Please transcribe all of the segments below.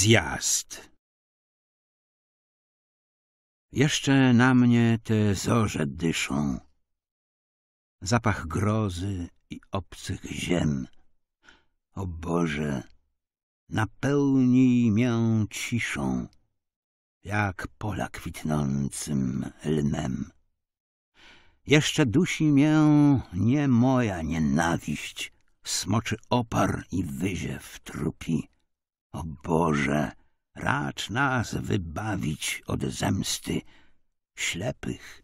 zjazd. Jeszcze na mnie te zorze dyszą. Zapach grozy i obcych ziem. O Boże, napełnij mię ciszą, jak pola kwitnącym lnem. Jeszcze dusi mię nie moja nienawiść, smoczy opar i wyziew trupi o Boże, racz nas wybawić od zemsty ślepych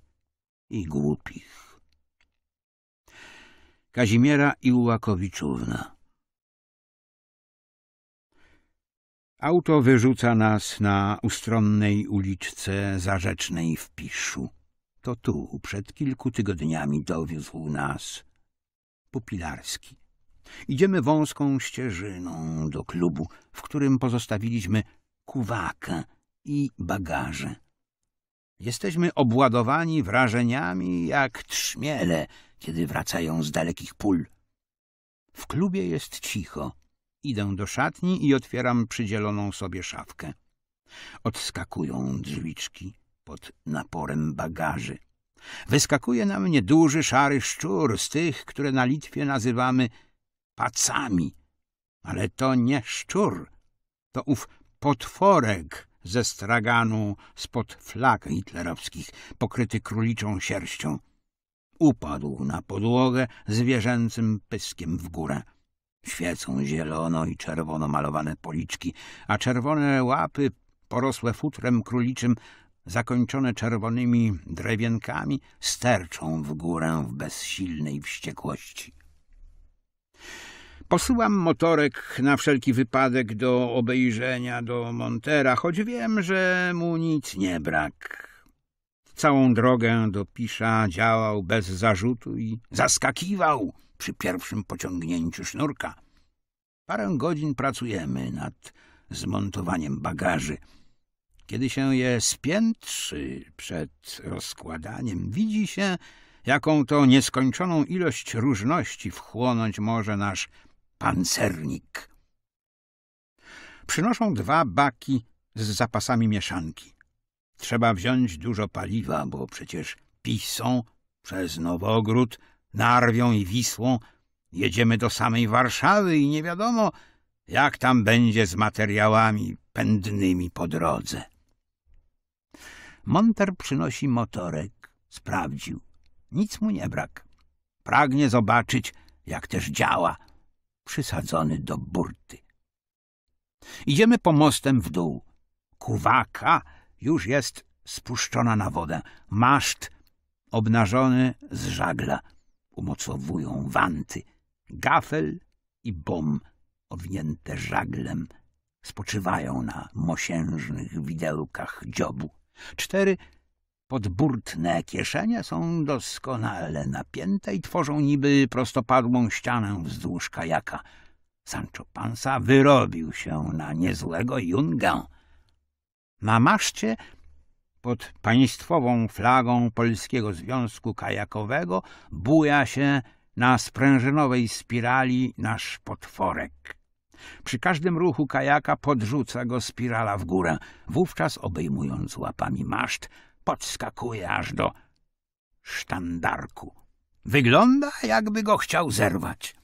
i głupich. Kazimiera Iłakowiczówna Auto wyrzuca nas na ustronnej uliczce Zarzecznej w Piszu. To tu przed kilku tygodniami dowiózł nas Pupilarski. Idziemy wąską ścieżyną do klubu, w którym pozostawiliśmy kuwakę i bagaże. Jesteśmy obładowani wrażeniami jak trzmiele, kiedy wracają z dalekich pól. W klubie jest cicho. Idę do szatni i otwieram przydzieloną sobie szafkę. Odskakują drzwiczki pod naporem bagaży. Wyskakuje na mnie duży szary szczur z tych, które na Litwie nazywamy pacami. Ale to nie szczur, to ów potworek ze straganu spod flag hitlerowskich, pokryty króliczą sierścią. Upadł na podłogę zwierzęcym pyskiem w górę. Świecą zielono i czerwono malowane policzki, a czerwone łapy porosłe futrem króliczym, zakończone czerwonymi drewienkami, sterczą w górę w bezsilnej wściekłości. Posyłam motorek na wszelki wypadek do obejrzenia do Montera, choć wiem, że mu nic nie brak. Całą drogę do Pisza działał bez zarzutu i zaskakiwał przy pierwszym pociągnięciu sznurka. Parę godzin pracujemy nad zmontowaniem bagaży. Kiedy się je spiętrzy przed rozkładaniem, widzi się, jaką to nieskończoną ilość różności wchłonąć może nasz pancernik. Przynoszą dwa baki z zapasami mieszanki. Trzeba wziąć dużo paliwa, bo przecież Pisą przez Nowogród, Narwią i Wisłą jedziemy do samej Warszawy i nie wiadomo, jak tam będzie z materiałami pędnymi po drodze. Monter przynosi motorek, sprawdził. Nic mu nie brak. Pragnie zobaczyć, jak też działa – przysadzony do burty. Idziemy pomostem w dół. Kuwaka już jest spuszczona na wodę. Maszt obnażony z żagla. Umocowują wanty. Gafel i bom owinięte żaglem spoczywają na mosiężnych widełkach dziobu. Cztery Podburtne kieszenie są doskonale napięte i tworzą niby prostopadłą ścianę wzdłuż kajaka. Sancho Panza wyrobił się na niezłego jungę. Na maszcie pod państwową flagą Polskiego Związku Kajakowego buja się na sprężynowej spirali nasz potworek. Przy każdym ruchu kajaka podrzuca go spirala w górę, wówczas obejmując łapami maszt, podskakuje aż do sztandarku. Wygląda, jakby go chciał zerwać.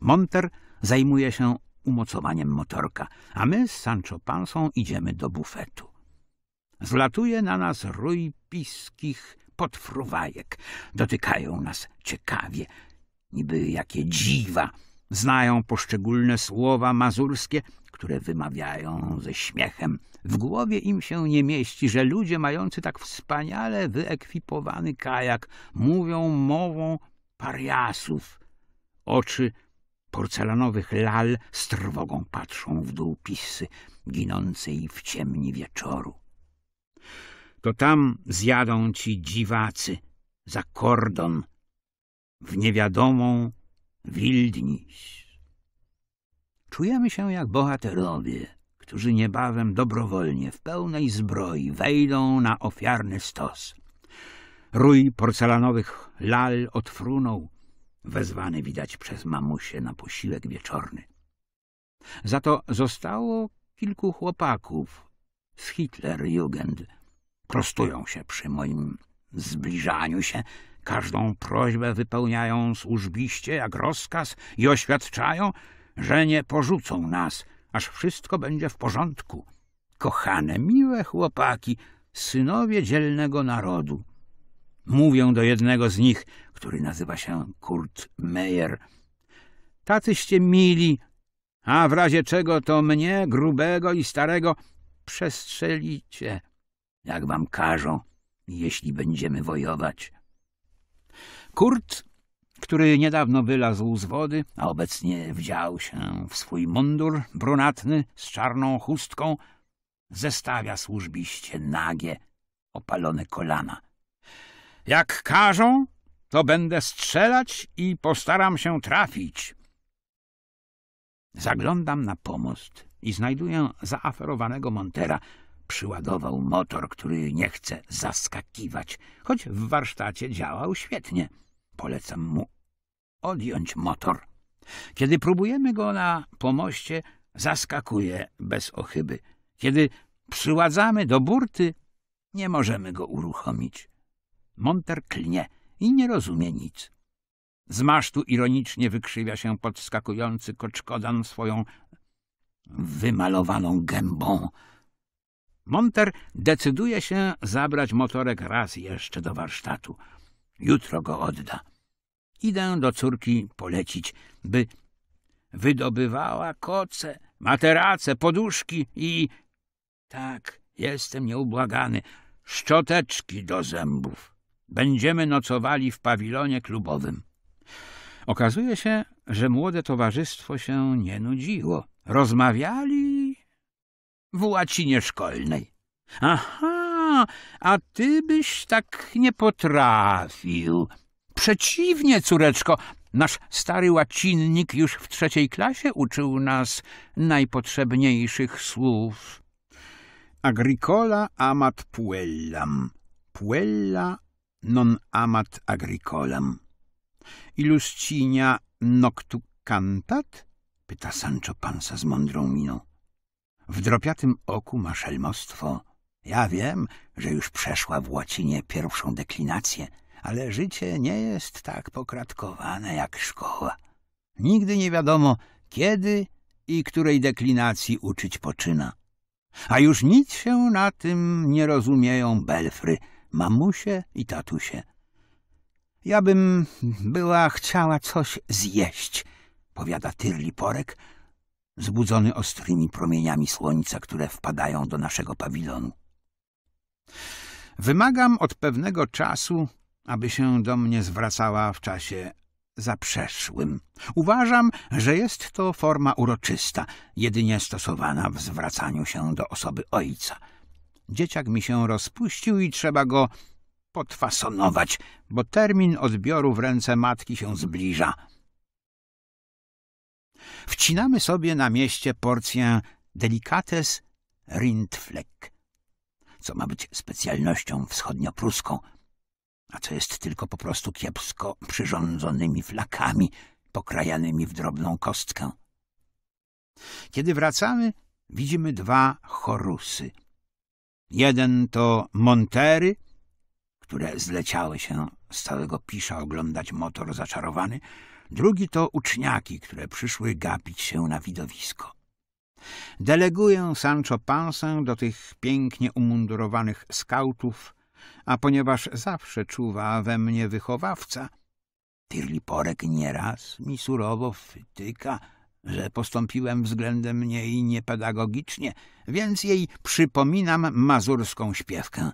Monter zajmuje się umocowaniem motorka, a my z Sancho Pansą idziemy do bufetu. Zlatuje na nas rój piskich podfruwajek. Dotykają nas ciekawie, niby jakie dziwa. Znają poszczególne słowa mazurskie które wymawiają ze śmiechem. W głowie im się nie mieści, że ludzie mający tak wspaniale wyekwipowany kajak mówią mową pariasów. Oczy porcelanowych lal z trwogą patrzą w dół pisy ginącej w ciemni wieczoru. To tam zjadą ci dziwacy za kordon w niewiadomą Wildniś czujemy się jak bohaterowie, którzy niebawem dobrowolnie w pełnej zbroi wejdą na ofiarny stos. Rój porcelanowych lal odfrunął, wezwany widać przez mamusię na posiłek wieczorny. Za to zostało kilku chłopaków z Hitlerjugend. Prostują się przy moim zbliżaniu się, każdą prośbę wypełniają służbiście jak rozkaz i oświadczają, że nie porzucą nas, aż wszystko będzie w porządku. Kochane, miłe chłopaki, synowie dzielnego narodu. Mówią do jednego z nich, który nazywa się Kurt Meyer. Tacyście mili, a w razie czego to mnie, grubego i starego, przestrzelicie, jak wam każą, jeśli będziemy wojować. Kurt który niedawno wylazł z wody, a obecnie wdział się w swój mundur brunatny z czarną chustką, zestawia służbiście nagie, opalone kolana. Jak każą, to będę strzelać i postaram się trafić. Zaglądam na pomost i znajduję zaaferowanego Montera. Przyładował motor, który nie chce zaskakiwać, choć w warsztacie działał świetnie. Polecam mu odjąć motor. Kiedy próbujemy go na pomoście, zaskakuje bez ochyby. Kiedy przyładzamy do burty, nie możemy go uruchomić. Monter klnie i nie rozumie nic. Z masztu ironicznie wykrzywia się podskakujący koczkodan swoją wymalowaną gębą. Monter decyduje się zabrać motorek raz jeszcze do warsztatu. Jutro go odda. Idę do córki polecić, by wydobywała koce, materace, poduszki i... Tak, jestem nieubłagany. Szczoteczki do zębów. Będziemy nocowali w pawilonie klubowym. Okazuje się, że młode towarzystwo się nie nudziło. Rozmawiali w łacinie szkolnej. Aha, a ty byś tak nie potrafił. Przeciwnie, córeczko, nasz stary łacinnik już w trzeciej klasie uczył nas najpotrzebniejszych słów. Agricola amat puellam, puella non amat agricolam. Iluscinia noctu cantat? Pyta Sancho Panza z mądrą miną. W dropiatym oku ma szelmostwo. Ja wiem, że już przeszła w łacinie pierwszą deklinację, ale życie nie jest tak pokratkowane jak szkoła. Nigdy nie wiadomo, kiedy i której deklinacji uczyć poczyna. A już nic się na tym nie rozumieją belfry, mamusie i tatusie. Ja bym była chciała coś zjeść, powiada Tyrli Porek, zbudzony ostrymi promieniami słońca, które wpadają do naszego pawilonu. Wymagam od pewnego czasu, aby się do mnie zwracała w czasie zaprzeszłym. Uważam, że jest to forma uroczysta, jedynie stosowana w zwracaniu się do osoby ojca. Dzieciak mi się rozpuścił i trzeba go podfasonować, bo termin odbioru w ręce matki się zbliża. Wcinamy sobie na mieście porcję delicates rindfleck – co ma być specjalnością wschodniopruską, a co jest tylko po prostu kiepsko przyrządzonymi flakami pokrajanymi w drobną kostkę. Kiedy wracamy, widzimy dwa chorusy. Jeden to montery, które zleciały się z całego pisza oglądać motor zaczarowany, drugi to uczniaki, które przyszły gapić się na widowisko. Deleguję Sancho Pansę do tych pięknie umundurowanych skautów, a ponieważ zawsze czuwa we mnie wychowawca, Tirliporek nieraz mi surowo wtyka, że postąpiłem względem niej niepedagogicznie, więc jej przypominam mazurską śpiewkę.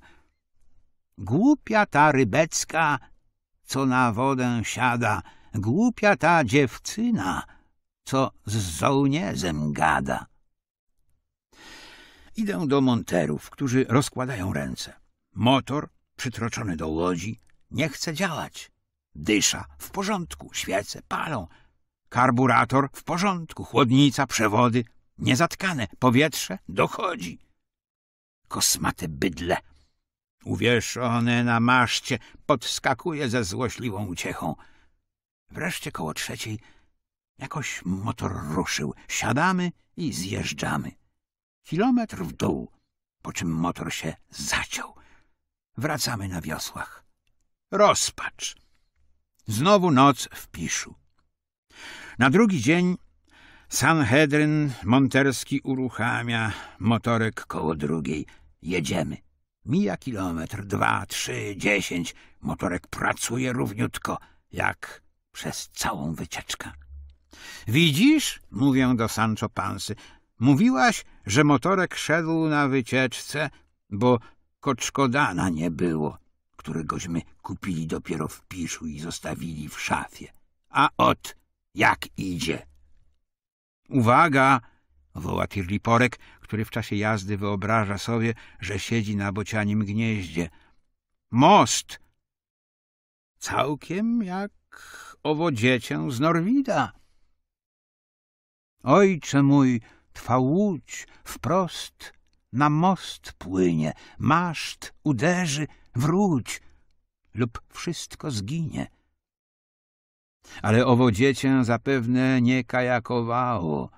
Głupia ta rybecka, co na wodę siada, głupia ta dziewczyna, co z żołnierzem gada. Idę do monterów, którzy rozkładają ręce. Motor, przytroczony do łodzi, nie chce działać. Dysza, w porządku, świece palą. Karburator, w porządku, chłodnica, przewody, niezatkane, powietrze dochodzi. Kosmate bydle, uwieszone na maszcie, podskakuje ze złośliwą uciechą. Wreszcie koło trzeciej jakoś motor ruszył. Siadamy i zjeżdżamy. Kilometr w dół, po czym motor się zaciął. Wracamy na wiosłach. Rozpacz. Znowu noc w piszu. Na drugi dzień Sanhedryn Monterski uruchamia motorek koło drugiej. Jedziemy. Mija kilometr, dwa, trzy, dziesięć. Motorek pracuje równiutko, jak przez całą wycieczkę. Widzisz, mówię do Sancho Pansy, Mówiłaś, że motorek szedł na wycieczce, bo koczkodana nie było, któregośmy kupili dopiero w piszu i zostawili w szafie. A ot, jak idzie! Uwaga! woła Tirliporek, który w czasie jazdy wyobraża sobie, że siedzi na bocianim gnieździe. Most! Całkiem jak owo dziecię z Norwida. Ojcze mój! Twa łódź wprost na most płynie, maszt uderzy, wróć, lub wszystko zginie. Ale owo dziecię zapewne nie kajakowało.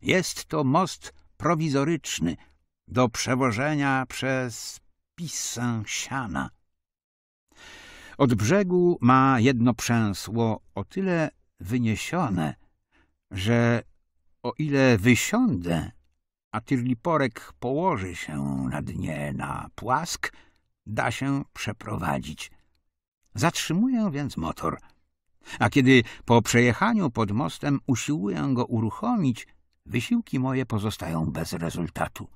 Jest to most prowizoryczny do przewożenia przez pisę siana. Od brzegu ma jedno przęsło o tyle wyniesione, że o ile wysiądę, a tyrliporek położy się na dnie na płask, da się przeprowadzić. Zatrzymuję więc motor, a kiedy po przejechaniu pod mostem usiłuję go uruchomić, wysiłki moje pozostają bez rezultatu.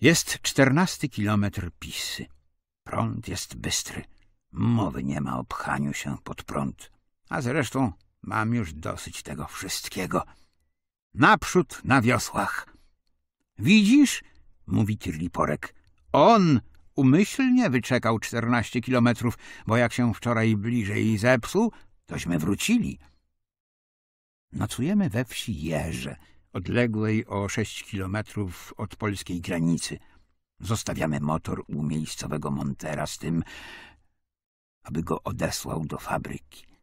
Jest czternasty kilometr Pisy. Prąd jest bystry. Mowy nie ma o pchaniu się pod prąd. A zresztą Mam już dosyć tego wszystkiego. Naprzód na wiosłach. Widzisz? mówi Tirliporek. On umyślnie wyczekał czternaście kilometrów, bo jak się wczoraj bliżej zepsuł, tośmy wrócili. Nocujemy we wsi Jerze, odległej o sześć kilometrów od polskiej granicy. Zostawiamy motor u miejscowego montera z tym, aby go odesłał do fabryki.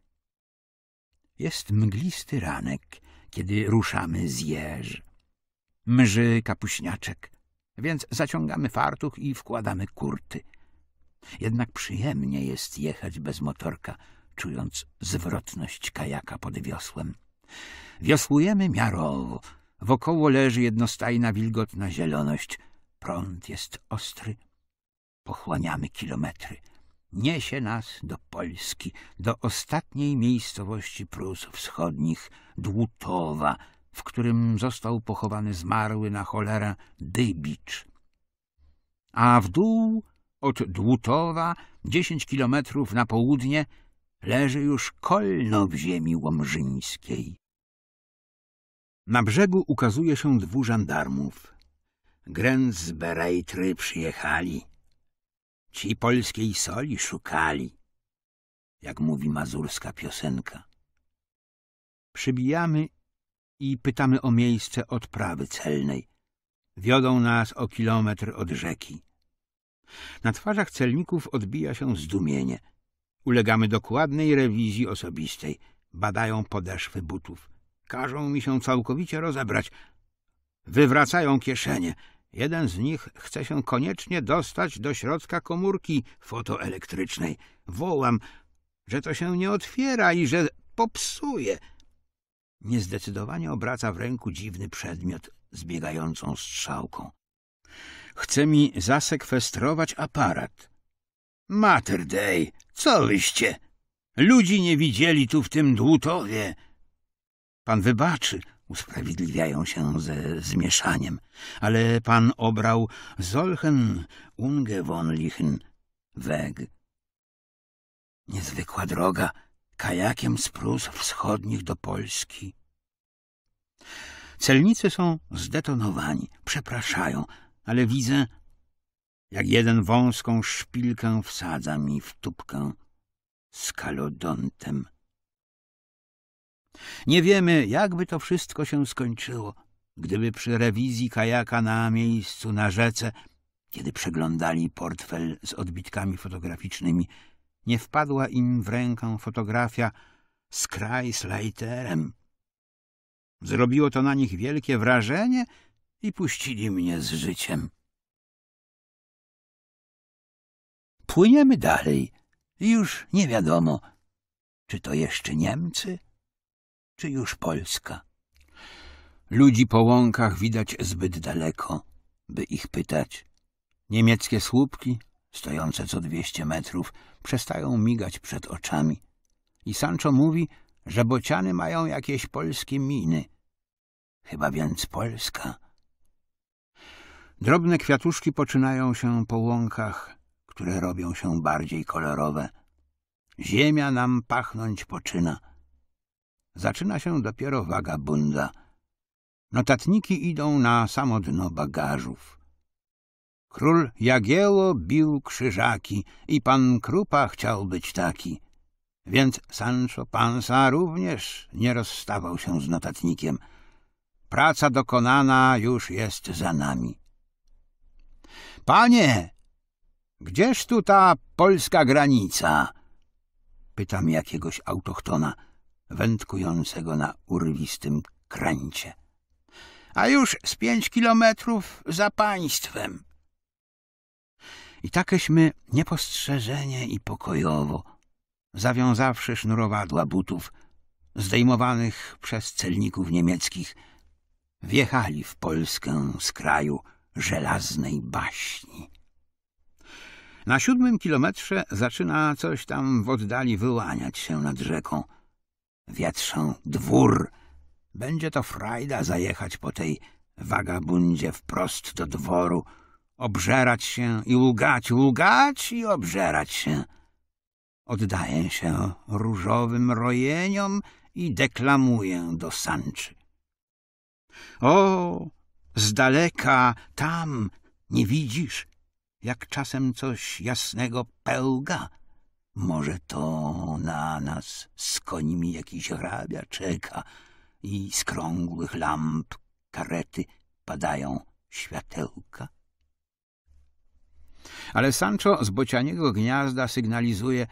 Jest mglisty ranek, kiedy ruszamy z jeż. Mrzy kapuśniaczek, więc zaciągamy fartuch i wkładamy kurty. Jednak przyjemnie jest jechać bez motorka, czując zwrotność kajaka pod wiosłem. Wiosłujemy miarowo. Wokoło leży jednostajna, wilgotna zieloność. Prąd jest ostry. Pochłaniamy kilometry niesie nas do Polski, do ostatniej miejscowości Prus Wschodnich, Dłutowa, w którym został pochowany zmarły na cholera Dybicz. A w dół od Dłutowa, dziesięć kilometrów na południe, leży już kolno w ziemi łomżyńskiej. Na brzegu ukazuje się dwóch żandarmów. Grenz z Berejtry przyjechali. Ci polskiej soli szukali, jak mówi mazurska piosenka. Przybijamy i pytamy o miejsce odprawy celnej. Wiodą nas o kilometr od rzeki. Na twarzach celników odbija się zdumienie. Ulegamy dokładnej rewizji osobistej. Badają podeszwy butów. Każą mi się całkowicie rozebrać. Wywracają kieszenie. Jeden z nich chce się koniecznie dostać do środka komórki fotoelektrycznej. Wołam, że to się nie otwiera i że popsuje. Niezdecydowanie obraca w ręku dziwny przedmiot z biegającą strzałką. Chce mi zasekwestrować aparat. Mater dei, co wyście? Ludzi nie widzieli tu w tym dłutowie. Pan wybaczy, usprawiedliwiają się ze zmieszaniem, ale pan obrał Solchen unge von Lichen weg. Niezwykła droga kajakiem z Prus wschodnich do Polski. Celnicy są zdetonowani, przepraszają, ale widzę, jak jeden wąską szpilkę wsadza mi w tubkę z kalodontem. Nie wiemy, jakby to wszystko się skończyło, gdyby przy rewizji kajaka na miejscu na rzece, kiedy przeglądali portfel z odbitkami fotograficznymi, nie wpadła im w rękę fotografia z Kreisleiterem. Zrobiło to na nich wielkie wrażenie i puścili mnie z życiem. Płyniemy dalej i już nie wiadomo, czy to jeszcze Niemcy, czy już Polska. Ludzi po łąkach widać zbyt daleko, by ich pytać. Niemieckie słupki, stojące co dwieście metrów, przestają migać przed oczami. I Sancho mówi, że bociany mają jakieś polskie miny. Chyba więc Polska. Drobne kwiatuszki poczynają się po łąkach, które robią się bardziej kolorowe. Ziemia nam pachnąć poczyna zaczyna się dopiero wagabunda. Notatniki idą na samo dno bagażów. Król Jagieło bił krzyżaki i pan Krupa chciał być taki. Więc Sancho Panza również nie rozstawał się z notatnikiem. Praca dokonana już jest za nami. Panie, gdzież tu ta polska granica? Pytam jakiegoś autochtona wędkującego na urwistym kręcie. A już z pięć kilometrów za państwem. I takeśmy niepostrzeżenie i pokojowo, zawiązawszy sznurowadła butów, zdejmowanych przez celników niemieckich, wjechali w Polskę z kraju żelaznej baśni. Na siódmym kilometrze zaczyna coś tam w oddali wyłaniać się nad rzeką – Wietrzą dwór. Będzie to frajda zajechać po tej wagabundzie wprost do dworu, obżerać się i łgać, łgać i obżerać się. Oddaję się różowym rojeniom i deklamuję do sanczy. O, z daleka, tam, nie widzisz, jak czasem coś jasnego pełga? Może to na nas z końmi jakiś hrabia czeka i z krągłych lamp karety padają światełka? Ale Sancho z bocianiego gniazda sygnalizuje,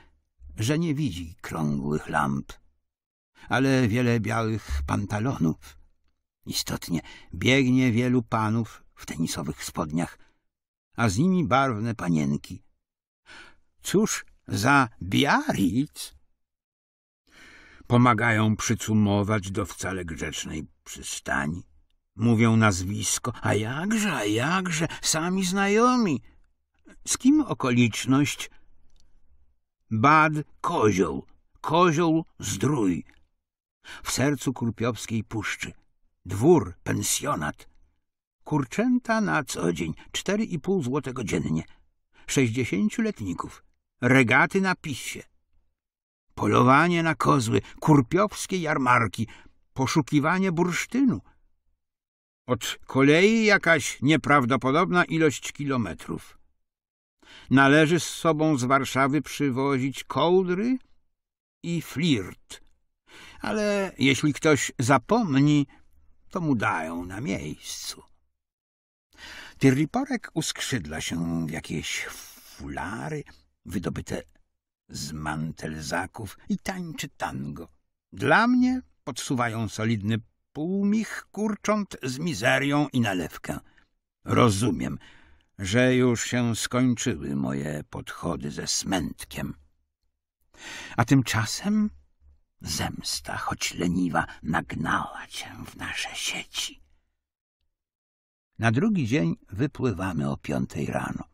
że nie widzi krągłych lamp, ale wiele białych pantalonów. Istotnie biegnie wielu panów w tenisowych spodniach, a z nimi barwne panienki. Cóż za Biarritz pomagają przycumować do wcale grzecznej przystani. Mówią nazwisko, a jakże, a jakże, sami znajomi. Z kim okoliczność? Bad Kozioł, Kozioł Zdrój. W sercu Kurpiowskiej Puszczy. Dwór, pensjonat. Kurczęta na co dzień, cztery i pół złotego dziennie. Sześćdziesięciu letników regaty na pisie, polowanie na kozły, kurpiowskie jarmarki, poszukiwanie bursztynu. Od kolei jakaś nieprawdopodobna ilość kilometrów. Należy z sobą z Warszawy przywozić kołdry i flirt. Ale jeśli ktoś zapomni, to mu dają na miejscu. Tyrliporek uskrzydla się w jakieś fulary, wydobyte z mantelzaków i tańczy tango. Dla mnie podsuwają solidny półmich kurcząt z mizerią i nalewkę. Rozumiem, że już się skończyły moje podchody ze smętkiem. A tymczasem zemsta, choć leniwa, nagnała cię w nasze sieci. Na drugi dzień wypływamy o piątej rano.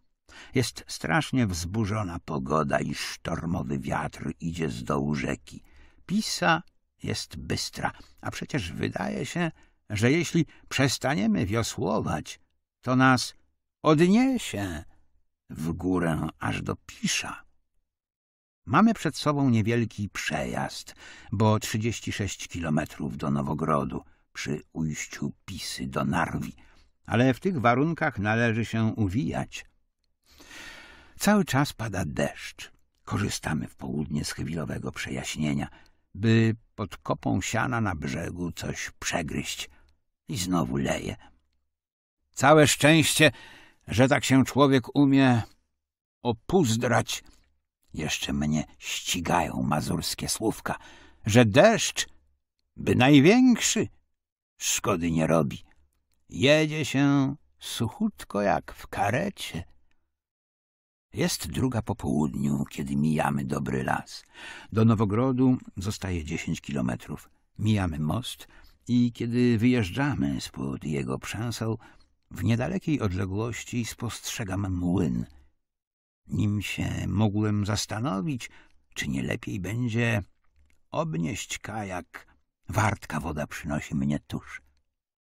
Jest strasznie wzburzona pogoda i sztormowy wiatr idzie z dołu rzeki. Pisa jest bystra, a przecież wydaje się, że jeśli przestaniemy wiosłować, to nas odniesie w górę aż do Pisza. Mamy przed sobą niewielki przejazd, bo 36 kilometrów do Nowogrodu, przy ujściu Pisy do Narwi. Ale w tych warunkach należy się uwijać. Cały czas pada deszcz. Korzystamy w południe z chwilowego przejaśnienia, by pod kopą siana na brzegu coś przegryźć. I znowu leje. Całe szczęście, że tak się człowiek umie opuzdrać. Jeszcze mnie ścigają mazurskie słówka, że deszcz, by największy, szkody nie robi. Jedzie się suchutko jak w karecie. Jest druga po południu, kiedy mijamy dobry las. Do Nowogrodu zostaje dziesięć kilometrów. Mijamy most i kiedy wyjeżdżamy spod jego przęseł, w niedalekiej odległości spostrzegam młyn. Nim się mogłem zastanowić, czy nie lepiej będzie obnieść kajak. Wartka woda przynosi mnie tuż.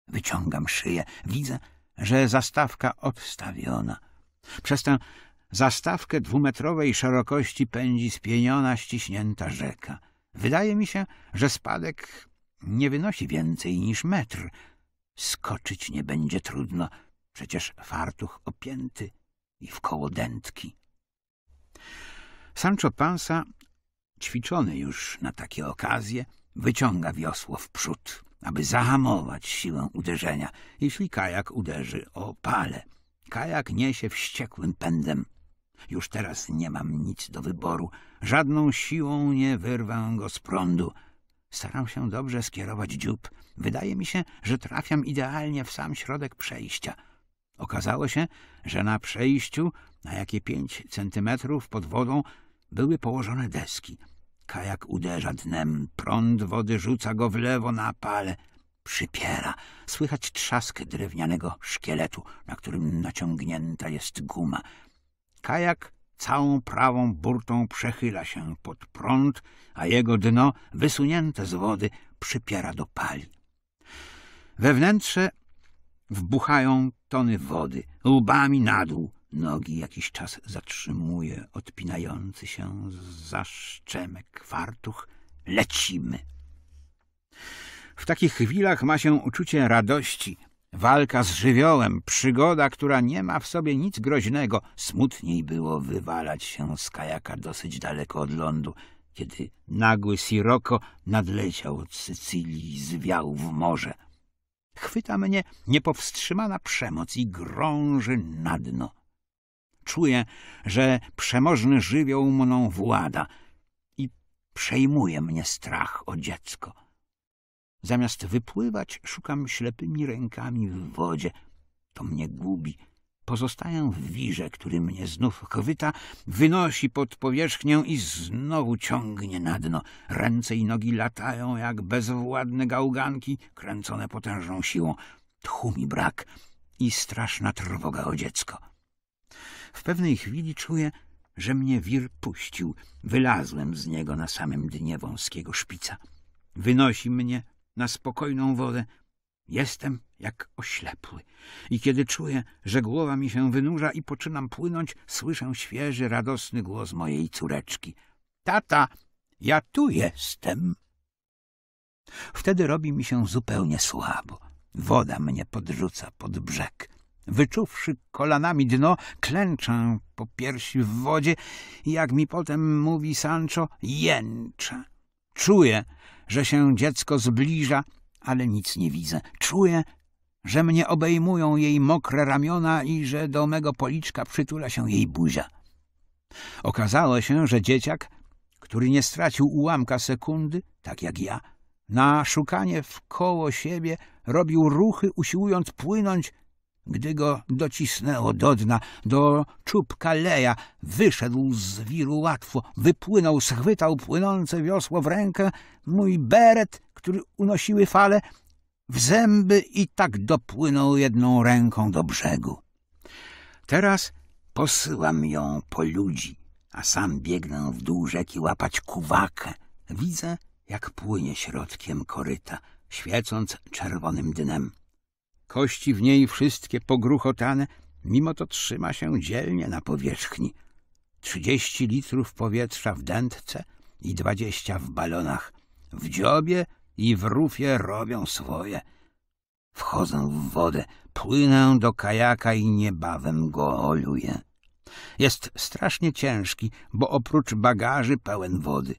Wyciągam szyję. Widzę, że zastawka odstawiona. Przez tę Zastawkę dwumetrowej szerokości pędzi spieniona, ściśnięta rzeka. Wydaje mi się, że spadek nie wynosi więcej niż metr. Skoczyć nie będzie trudno, przecież fartuch opięty i koło dętki. Sancho Panza, ćwiczony już na takie okazje, wyciąga wiosło w przód, aby zahamować siłę uderzenia, jeśli kajak uderzy o pale. Kajak niesie wściekłym pędem. Już teraz nie mam nic do wyboru. Żadną siłą nie wyrwę go z prądu. Staram się dobrze skierować dziób. Wydaje mi się, że trafiam idealnie w sam środek przejścia. Okazało się, że na przejściu, na jakie pięć centymetrów pod wodą, były położone deski. Kajak uderza dnem, prąd wody rzuca go w lewo na pale. Przypiera. Słychać trzask drewnianego szkieletu, na którym naciągnięta jest guma. Kajak całą prawą burtą przechyla się pod prąd, a jego dno, wysunięte z wody, przypiera do pali. We wnętrze wbuchają tony wody, łbami na dół. Nogi jakiś czas zatrzymuje odpinający się za szczemek fartuch. Lecimy. W takich chwilach ma się uczucie radości – Walka z żywiołem, przygoda, która nie ma w sobie nic groźnego. Smutniej było wywalać się z kajaka dosyć daleko od lądu, kiedy nagły Siroko nadleciał od Sycylii i zwiał w morze. Chwyta mnie niepowstrzymana przemoc i grąży na dno. Czuję, że przemożny żywioł mną włada i przejmuje mnie strach o dziecko. Zamiast wypływać, szukam ślepymi rękami w wodzie. To mnie gubi. Pozostaję w wirze, który mnie znów chwyta, wynosi pod powierzchnię i znowu ciągnie na dno. Ręce i nogi latają jak bezwładne gałganki, kręcone potężną siłą. Tchu mi brak i straszna trwoga o dziecko. W pewnej chwili czuję, że mnie wir puścił. Wylazłem z niego na samym dnie wąskiego szpica. Wynosi mnie na spokojną wodę. Jestem jak oślepły i kiedy czuję, że głowa mi się wynurza i poczynam płynąć, słyszę świeży, radosny głos mojej córeczki. Tata, ja tu jestem. Wtedy robi mi się zupełnie słabo. Woda mnie podrzuca pod brzeg. Wyczuwszy kolanami dno, klęczę po piersi w wodzie i jak mi potem mówi Sancho, jęczę. Czuję, że się dziecko zbliża, ale nic nie widzę. Czuję, że mnie obejmują jej mokre ramiona i że do mego policzka przytula się jej buzia. Okazało się, że dzieciak, który nie stracił ułamka sekundy, tak jak ja, na szukanie wkoło siebie robił ruchy, usiłując płynąć gdy go docisnęło do dna, do czubka leja, wyszedł z wiru łatwo, wypłynął, schwytał płynące wiosło w rękę, mój beret, który unosiły fale, w zęby i tak dopłynął jedną ręką do brzegu. Teraz posyłam ją po ludzi, a sam biegnę w dół rzeki łapać kuwakę. Widzę, jak płynie środkiem koryta, świecąc czerwonym dnem. Kości w niej wszystkie pogruchotane, mimo to trzyma się dzielnie na powierzchni. Trzydzieści litrów powietrza w dętce i dwadzieścia w balonach. W dziobie i w rufie robią swoje. Wchodzę w wodę, płynę do kajaka i niebawem go oluję. Jest strasznie ciężki, bo oprócz bagaży pełen wody.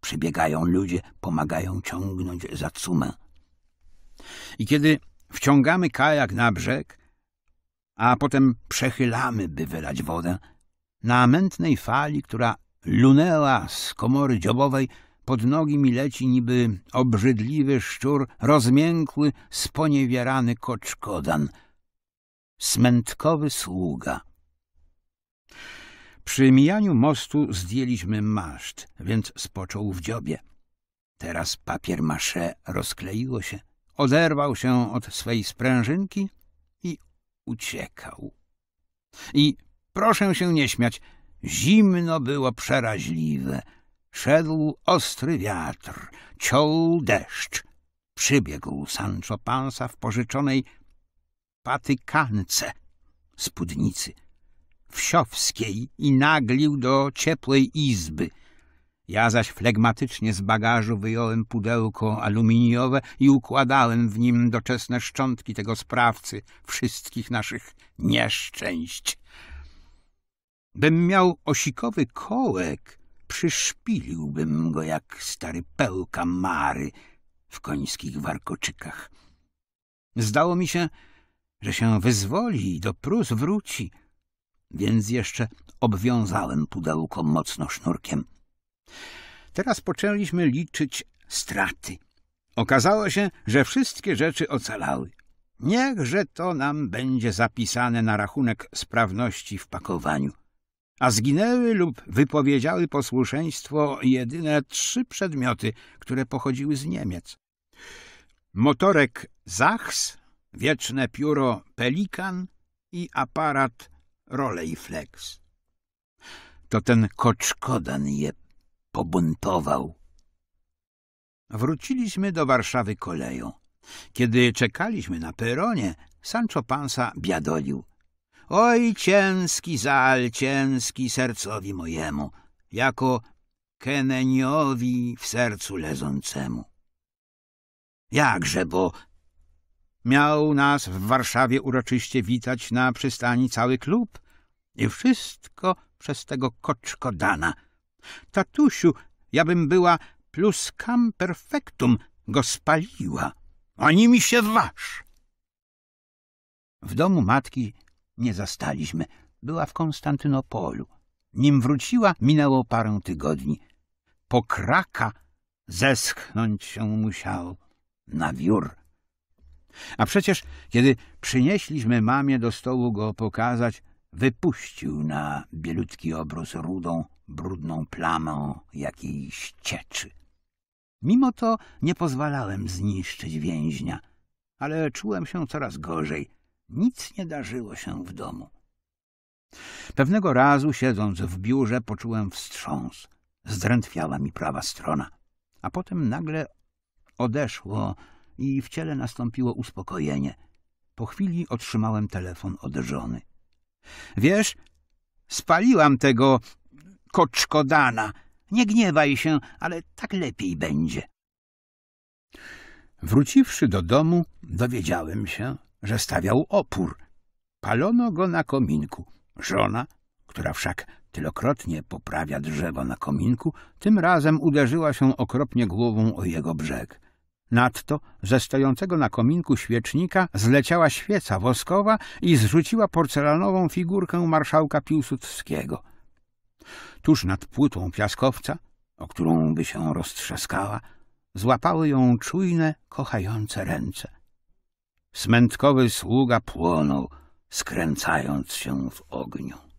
Przybiegają ludzie, pomagają ciągnąć za cumę. I kiedy Wciągamy kajak na brzeg, a potem przechylamy, by wylać wodę, na mętnej fali, która lunęła z komory dziobowej, pod nogi mi leci niby obrzydliwy szczur, rozmiękły, sponiewierany koczkodan. Smętkowy sługa. Przy mijaniu mostu zdjęliśmy maszt, więc spoczął w dziobie. Teraz papier masze rozkleiło się, oderwał się od swej sprężynki i uciekał. I proszę się nie śmiać, zimno było przeraźliwe. Szedł ostry wiatr, ciął deszcz. Przybiegł Sancho Panza w pożyczonej patykance spódnicy wsiowskiej i naglił do ciepłej izby – ja zaś flegmatycznie z bagażu wyjąłem pudełko aluminiowe i układałem w nim doczesne szczątki tego sprawcy wszystkich naszych nieszczęść. Bym miał osikowy kołek, przyszpiliłbym go jak stary pełka mary w końskich warkoczykach. Zdało mi się, że się wyzwoli i do Prus wróci, więc jeszcze obwiązałem pudełko mocno sznurkiem. Teraz poczęliśmy liczyć straty. Okazało się, że wszystkie rzeczy ocalały. Niechże to nam będzie zapisane na rachunek sprawności w pakowaniu. A zginęły lub wypowiedziały posłuszeństwo jedyne trzy przedmioty, które pochodziły z Niemiec. Motorek Zachs, wieczne pióro Pelikan i aparat Rolleiflex. To ten koczkodan je pobuntował. Wróciliśmy do Warszawy koleją. Kiedy czekaliśmy na peronie, Sancho Pansa biadolił. Oj, cięski zal, cięski sercowi mojemu, jako keneniowi w sercu leżącemu. Jakże, bo miał nas w Warszawie uroczyście witać na przystani cały klub i wszystko przez tego koczko dana. Tatusiu, ja bym była plus cam perfectum, go spaliła. Ani mi się waż. W domu matki nie zastaliśmy. Była w Konstantynopolu. Nim wróciła, minęło parę tygodni. Po kraka zeschnąć się musiał na wiór. A przecież, kiedy przynieśliśmy mamie do stołu go pokazać, wypuścił na bielutki obrus rudą brudną plamą jakiejś cieczy. Mimo to nie pozwalałem zniszczyć więźnia, ale czułem się coraz gorzej. Nic nie darzyło się w domu. Pewnego razu, siedząc w biurze, poczułem wstrząs. Zdrętwiała mi prawa strona, a potem nagle odeszło i w ciele nastąpiło uspokojenie. Po chwili otrzymałem telefon od żony. — Wiesz, spaliłam tego koczko dana. Nie gniewaj się, ale tak lepiej będzie. Wróciwszy do domu, dowiedziałem się, że stawiał opór. Palono go na kominku. Żona, która wszak tylokrotnie poprawia drzewo na kominku, tym razem uderzyła się okropnie głową o jego brzeg. Nadto ze stojącego na kominku świecznika zleciała świeca woskowa i zrzuciła porcelanową figurkę marszałka Piłsudskiego – Tuż nad płytą piaskowca, o którą by się roztrzaskała, złapały ją czujne, kochające ręce. Smętkowy sługa płonął, skręcając się w ogniu.